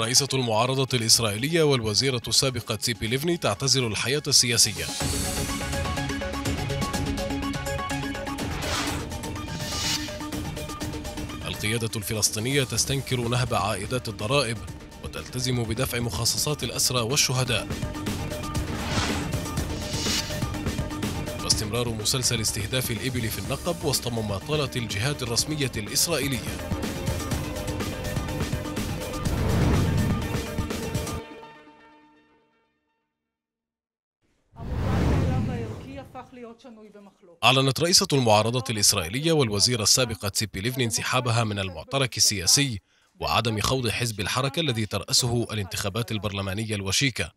رئيسة المعارضة الإسرائيلية والوزيرة السابقة تسيبي ليفني تعتزل الحياة السياسية القيادة الفلسطينية تستنكر نهب عائدات الضرائب وتلتزم بدفع مخصصات الأسرى والشهداء واستمرار مسلسل استهداف الإبل في النقب وسط مماطلة الجهات الرسمية الإسرائيلية أعلنت رئيسة المعارضة الإسرائيلية والوزيرة السابقة تسيبي ليفني انسحابها من المعترك السياسي وعدم خوض حزب الحركة الذي ترأسه الانتخابات البرلمانية الوشيكة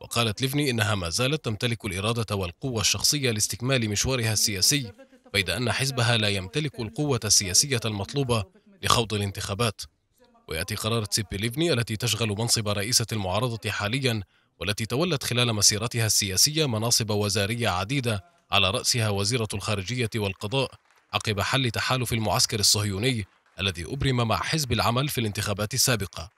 وقالت ليفني إنها ما زالت تمتلك الإرادة والقوة الشخصية لاستكمال مشوارها السياسي بيد أن حزبها لا يمتلك القوة السياسية المطلوبة لخوض الانتخابات ويأتي قرار تسيبي ليفني التي تشغل منصب رئيسة المعارضة حاليا والتي تولت خلال مسيرتها السياسية مناصب وزارية عديدة على رأسها وزيرة الخارجية والقضاء عقب حل تحالف المعسكر الصهيوني الذي أبرم مع حزب العمل في الانتخابات السابقة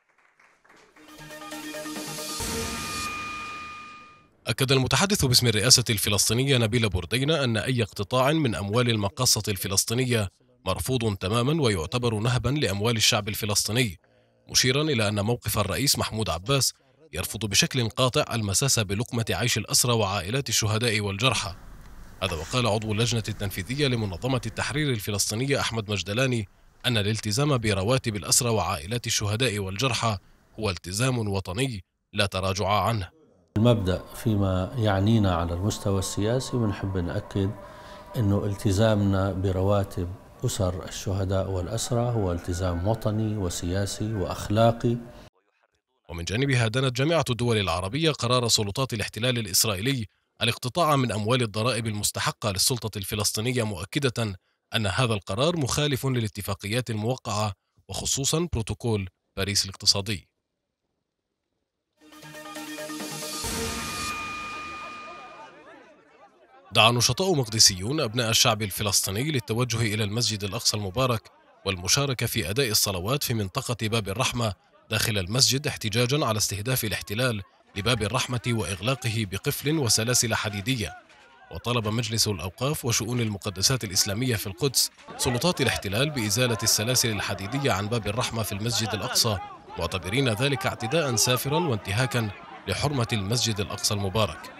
أكد المتحدث باسم الرئاسة الفلسطينية نبيل بوردينا أن أي اقتطاع من أموال المقاصة الفلسطينية مرفوض تماما ويعتبر نهبا لأموال الشعب الفلسطيني مشيرا إلى أن موقف الرئيس محمود عباس يرفض بشكل قاطع المساس بلقمة عيش الأسرى وعائلات الشهداء والجرحى هذا وقال عضو اللجنة التنفيذية لمنظمة التحرير الفلسطينية أحمد مجدلاني أن الالتزام برواتب الأسرى وعائلات الشهداء والجرحى هو التزام وطني لا تراجع عنه المبدأ فيما يعنينا على المستوى السياسي ونحب نأكد أنه التزامنا برواتب أسر الشهداء والأسرى هو التزام وطني وسياسي وأخلاقي ومن جانبها دانت جامعة الدول العربية قرار سلطات الاحتلال الإسرائيلي الاقتطاع من أموال الضرائب المستحقة للسلطة الفلسطينية مؤكدة أن هذا القرار مخالف للاتفاقيات الموقعة وخصوصا بروتوكول باريس الاقتصادي دعا نشطاء مقدسيون أبناء الشعب الفلسطيني للتوجه إلى المسجد الأقصى المبارك والمشاركة في أداء الصلوات في منطقة باب الرحمة داخل المسجد احتجاجا على استهداف الاحتلال لباب الرحمة وإغلاقه بقفل وسلاسل حديدية وطلب مجلس الأوقاف وشؤون المقدسات الإسلامية في القدس سلطات الاحتلال بإزالة السلاسل الحديدية عن باب الرحمة في المسجد الأقصى معتبرين ذلك اعتداء سافرا وانتهاكا لحرمة المسجد الأقصى المبارك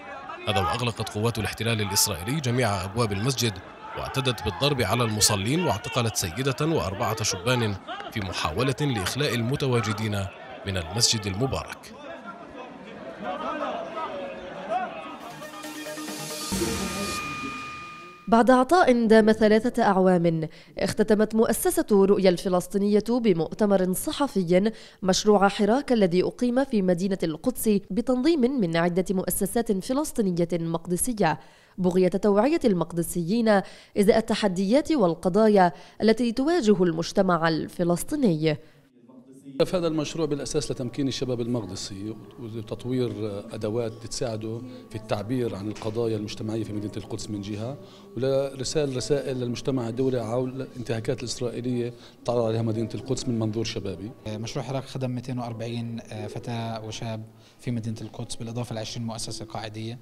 هذا وأغلقت قوات الاحتلال الإسرائيلي جميع أبواب المسجد واعتدت بالضرب على المصلين واعتقلت سيدة وأربعة شبان في محاولة لإخلاء المتواجدين من المسجد المبارك بعد عطاء دام ثلاثة أعوام اختتمت مؤسسة رؤيا الفلسطينية بمؤتمر صحفي مشروع حراك الذي أقيم في مدينة القدس بتنظيم من عدة مؤسسات فلسطينية مقدسية بغية توعية المقدسيين إزاء التحديات والقضايا التي تواجه المجتمع الفلسطيني هدف هذا المشروع بالاساس لتمكين الشباب المقدسي وتطوير ادوات تساعده في التعبير عن القضايا المجتمعيه في مدينه القدس من جهه ولرسال رسائل للمجتمع الدولي حول الانتهاكات الاسرائيليه تعرض عليها مدينه القدس من منظور شبابي. مشروع حراك خدم 240 فتاه وشاب في مدينه القدس بالاضافه ل 20 مؤسسه قاعديه.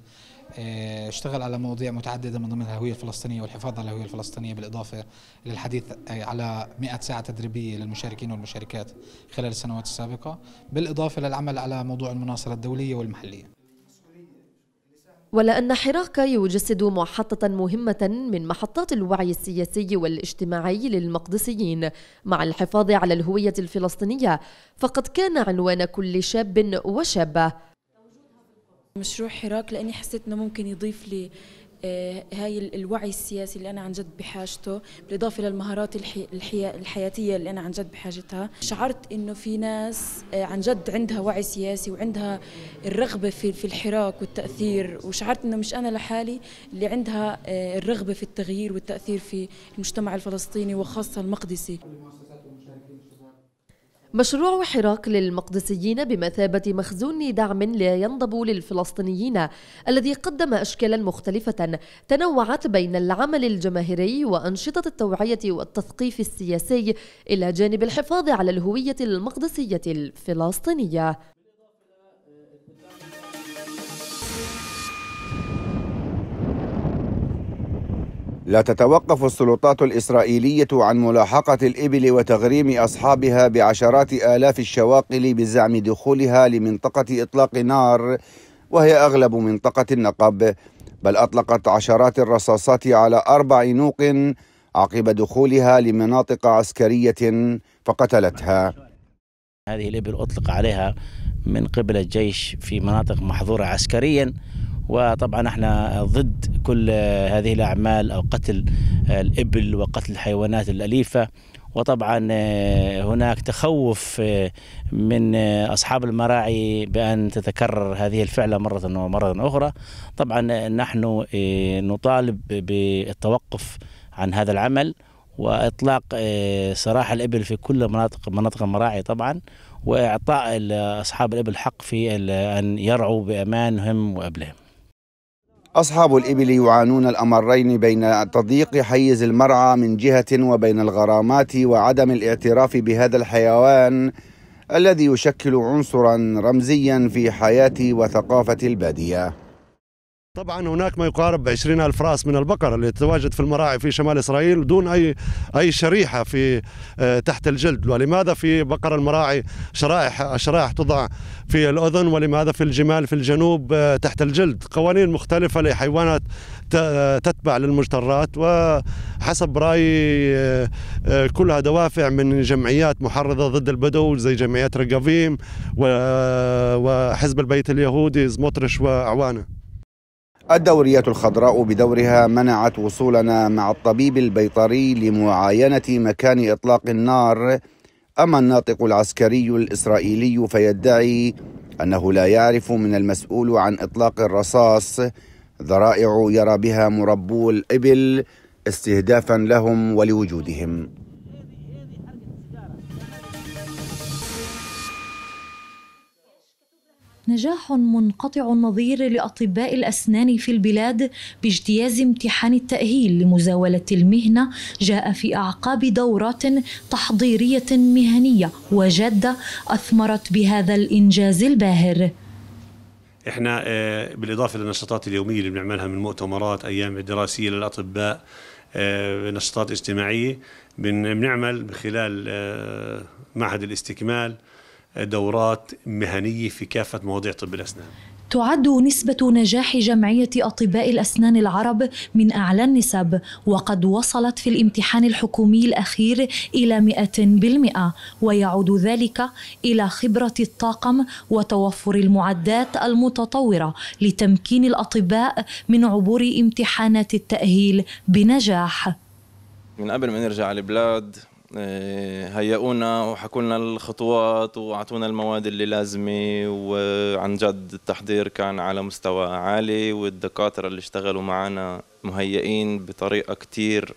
آه، اشتغل على مواضيع متعددة من ضمنها الهوية الفلسطينية والحفاظ على الهوية الفلسطينية بالإضافة للحديث آه، على 100 ساعة تدريبية للمشاركين والمشاركات خلال السنوات السابقة بالإضافة للعمل على موضوع المناصرة الدولية والمحلية ولأن حراك يجسد محطة مهمة من محطات الوعي السياسي والاجتماعي للمقدسيين مع الحفاظ على الهوية الفلسطينية فقد كان عنوان كل شاب وشابة مشروع حراك لاني حسيت انه ممكن يضيف لي آه، هاي الوعي السياسي اللي أنا عن جد بحاجته بالإضافة للمهارات الحي... الحياتية اللي أنا عن جد بحاجتها شعرت إنه في ناس آه، عن جد عندها وعي سياسي وعندها الرغبة في, في الحراك والتأثير وشعرت إنه مش أنا لحالي اللي عندها آه، الرغبة في التغيير والتأثير في المجتمع الفلسطيني وخاصة المقدسي مشروع حراك للمقدسيين بمثابة مخزون دعم لا ينضب للفلسطينيين الذي قدم أشكالا مختلفة تنوعت بين العمل الجماهيري وأنشطة التوعية والتثقيف السياسي إلى جانب الحفاظ على الهوية المقدسية الفلسطينية لا تتوقف السلطات الإسرائيلية عن ملاحقة الإبل وتغريم أصحابها بعشرات آلاف الشواقل بزعم دخولها لمنطقة إطلاق نار وهي أغلب منطقة النقب بل أطلقت عشرات الرصاصات على أربع نوق عقب دخولها لمناطق عسكرية فقتلتها هذه الإبل أطلق عليها من قبل الجيش في مناطق محظورة عسكريا وطبعا احنا ضد كل هذه الاعمال او قتل الابل وقتل الحيوانات الاليفه وطبعا آه، هناك تخوف آه، من آه، اصحاب المراعي بان تتكرر هذه الفعله مره ومره اخرى طبعا نحن نطالب بالتوقف عن هذا العمل واطلاق سراح الابل في كل مناطق مناطق المراعي طبعا واعطاء اصحاب الابل حق في ان يرعوا بامانهم وابلهم أصحاب الإبل يعانون الأمرين بين تضييق حيز المرعى من جهة وبين الغرامات وعدم الاعتراف بهذا الحيوان الذي يشكل عنصرا رمزيا في حياة وثقافة البادية طبعا هناك ما يقارب 20 ألف راس من البقر اللي تتواجد في المراعي في شمال إسرائيل دون أي أي شريحة في آه، تحت الجلد ولماذا في بقر المراعي شرائح شرائح توضع في الأذن ولماذا في الجمال في الجنوب آه، تحت الجلد قوانين مختلفة لحيوانات آه، تتبع للمجترات وحسب رأيي كلها دوافع من جمعيات محرضة ضد البدو زي جمعيات رقافيم وحزب البيت اليهودي زمطرش وأعوانه الدورية الخضراء بدورها منعت وصولنا مع الطبيب البيطري لمعاينة مكان إطلاق النار أما الناطق العسكري الإسرائيلي فيدعي أنه لا يعرف من المسؤول عن إطلاق الرصاص ذرائع يرى بها مربو الإبل استهدافا لهم ولوجودهم نجاح منقطع النظير لاطباء الاسنان في البلاد باجتياز امتحان التاهيل لمزاوله المهنه جاء في اعقاب دورات تحضيريه مهنيه وجاده اثمرت بهذا الانجاز الباهر احنا آه، بالاضافه للنشاطات اليوميه اللي بنعملها من مؤتمرات ايام دراسيه للاطباء آه، نشاطات اجتماعيه بنعمل من خلال آه، معهد الاستكمال دورات مهنيه في كافه مواضيع طب الاسنان تعد نسبة نجاح جمعية أطباء الأسنان العرب من أعلى النسب وقد وصلت في الامتحان الحكومي الأخير إلى 100% ويعود ذلك إلى خبرة الطاقم وتوفر المعدات المتطورة لتمكين الأطباء من عبور امتحانات التأهيل بنجاح من قبل ما نرجع البلاد آه، هيئونا وحكوا لنا الخطوات واعطونا المواد اللي لازمه وعن جد التحضير كان على مستوى عالي والدكاتره اللي اشتغلوا معنا مهيئين بطريقه كتير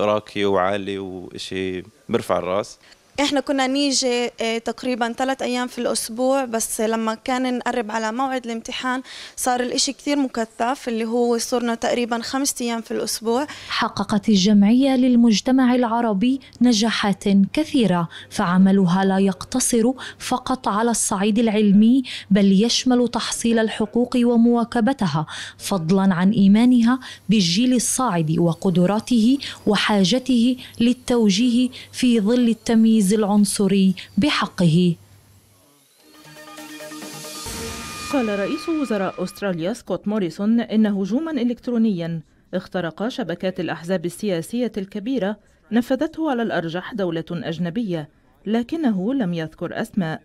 راقيه وعالي وإشي برفع الراس احنا كنا نيجي إيه، تقريبا ثلاث ايام في الاسبوع بس لما كان نقرب على موعد الامتحان صار الاشي كثير مكثف اللي هو صرنا تقريبا خمس ايام في الاسبوع حققت الجمعيه للمجتمع العربي نجاحات كثيره فعملها لا يقتصر فقط على الصعيد العلمي بل يشمل تحصيل الحقوق ومواكبتها فضلا عن ايمانها بالجيل الصاعد وقدراته وحاجته للتوجيه في ظل التمييز التمييز العنصري بحقه قال رئيس وزراء أستراليا سكوت موريسون إن هجوما إلكترونيا اخترق شبكات الأحزاب السياسية الكبيرة نفذته على الأرجح دولة أجنبية لكنه لم يذكر أسماء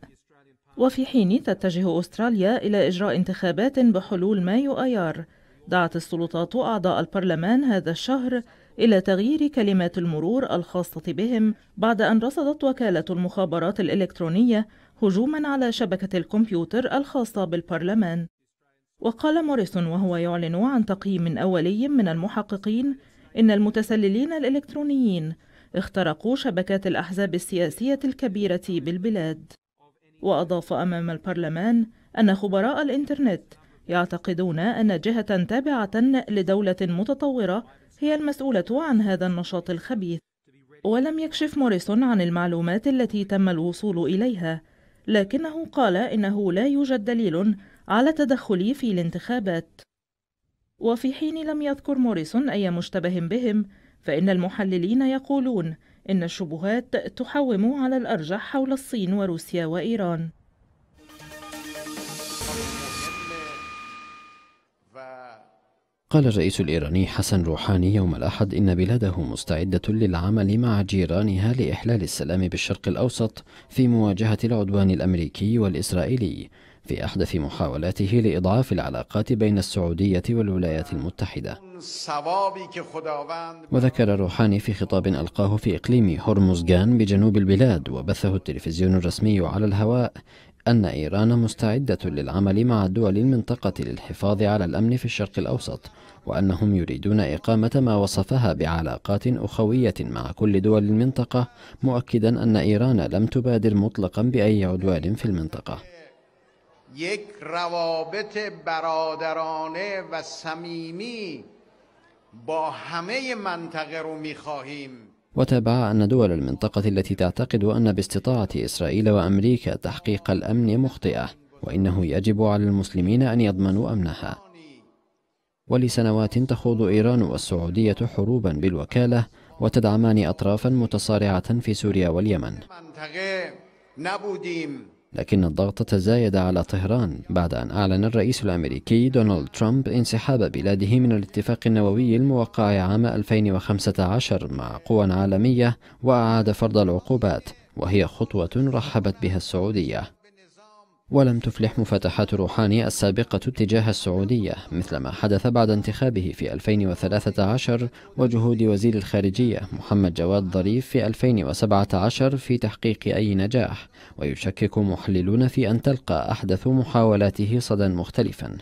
وفي حين تتجه أستراليا إلى إجراء انتخابات بحلول مايو أيار دعت السلطات أعضاء البرلمان هذا الشهر إلى تغيير كلمات المرور الخاصة بهم بعد أن رصدت وكالة المخابرات الإلكترونية هجومًا على شبكة الكمبيوتر الخاصة بالبرلمان. وقال موريسون وهو يعلن عن تقييم أولي من المحققين إن المتسللين الإلكترونيين اخترقوا شبكات الأحزاب السياسية الكبيرة بالبلاد. وأضاف أمام البرلمان أن خبراء الإنترنت يعتقدون أن جهة تابعة لدولة متطورة هي المسؤولة عن هذا النشاط الخبيث ولم يكشف موريسون عن المعلومات التي تم الوصول إليها لكنه قال إنه لا يوجد دليل على تدخلي في الانتخابات وفي حين لم يذكر موريسون أي مشتبه بهم فإن المحللين يقولون إن الشبهات تحوم على الأرجح حول الصين وروسيا وإيران قال الرئيس الإيراني حسن روحاني يوم الأحد إن بلاده مستعدة للعمل مع جيرانها لإحلال السلام بالشرق الأوسط في مواجهة العدوان الأمريكي والإسرائيلي في أحدث محاولاته لإضعاف العلاقات بين السعودية والولايات المتحدة وذكر روحاني في خطاب ألقاه في إقليم هرمزجان بجنوب البلاد وبثه التلفزيون الرسمي على الهواء أن إيران مستعدة للعمل مع دول المنطقة للحفاظ على الأمن في الشرق الأوسط وأنهم يريدون إقامة ما وصفها بعلاقات أخوية مع كل دول المنطقة مؤكدا أن إيران لم تبادر مطلقا بأي عدوان في المنطقة با همه منطقه رو میخواهیم وتابع أن دول المنطقة التي تعتقد أن باستطاعة إسرائيل وأمريكا تحقيق الأمن مخطئة وإنه يجب على المسلمين أن يضمنوا أمنها ولسنوات تخوض إيران والسعودية حروبا بالوكالة وتدعمان أطرافا متصارعة في سوريا واليمن لكن الضغط تزايد على طهران بعد أن أعلن الرئيس الأمريكي دونالد ترامب انسحاب بلاده من الاتفاق النووي الموقع عام 2015 مع قوى عالمية وأعاد فرض العقوبات وهي خطوة رحبت بها السعودية ولم تفلح مفتحات روحاني السابقة تجاه السعودية مثل ما حدث بعد انتخابه في 2013 وجهود وزير الخارجية محمد جواد ظريف في 2017 في تحقيق أي نجاح ويشكك محللون في أن تلقى أحدث محاولاته صدى مختلفا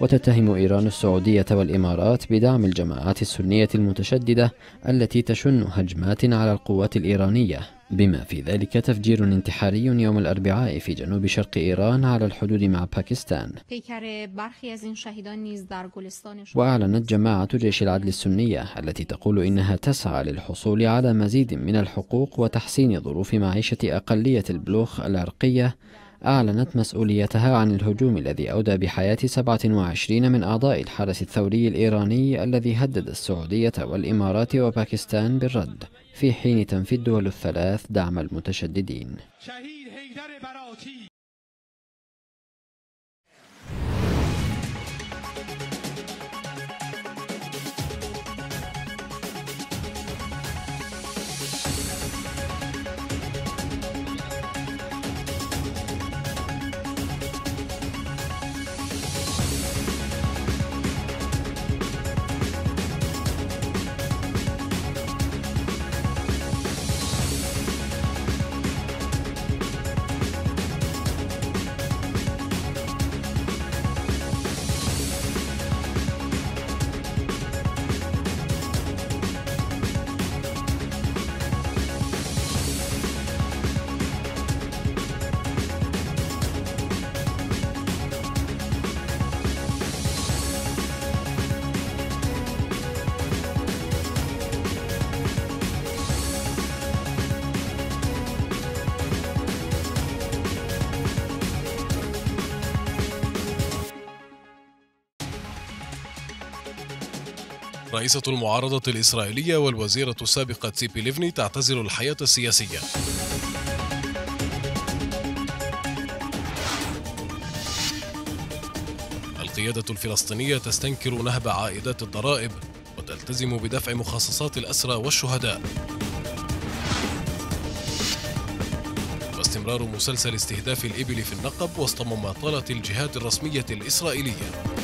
وتتهم إيران السعودية والإمارات بدعم الجماعات السنية المتشددة التي تشن هجمات على القوات الإيرانية بما في ذلك تفجير انتحاري يوم الأربعاء في جنوب شرق إيران على الحدود مع باكستان وأعلنت جماعة جيش العدل السنية التي تقول إنها تسعى للحصول على مزيد من الحقوق وتحسين ظروف معيشة أقلية البلوخ العرقية أعلنت مسؤوليتها عن الهجوم الذي أودى بحياة 27 من أعضاء الحرس الثوري الإيراني الذي هدد السعودية والإمارات وباكستان بالرد في حين تنفي الدول الثلاث دعم المتشددين رئيسة المعارضة الإسرائيلية والوزيرة السابقة تيبي ليفني تعتزل الحياة السياسية القيادة الفلسطينية تستنكر نهب عائدات الضرائب وتلتزم بدفع مخصصات الأسرى والشهداء واستمرار مسلسل استهداف الإبل في النقب وسط مماطلة الجهات الرسمية الإسرائيلية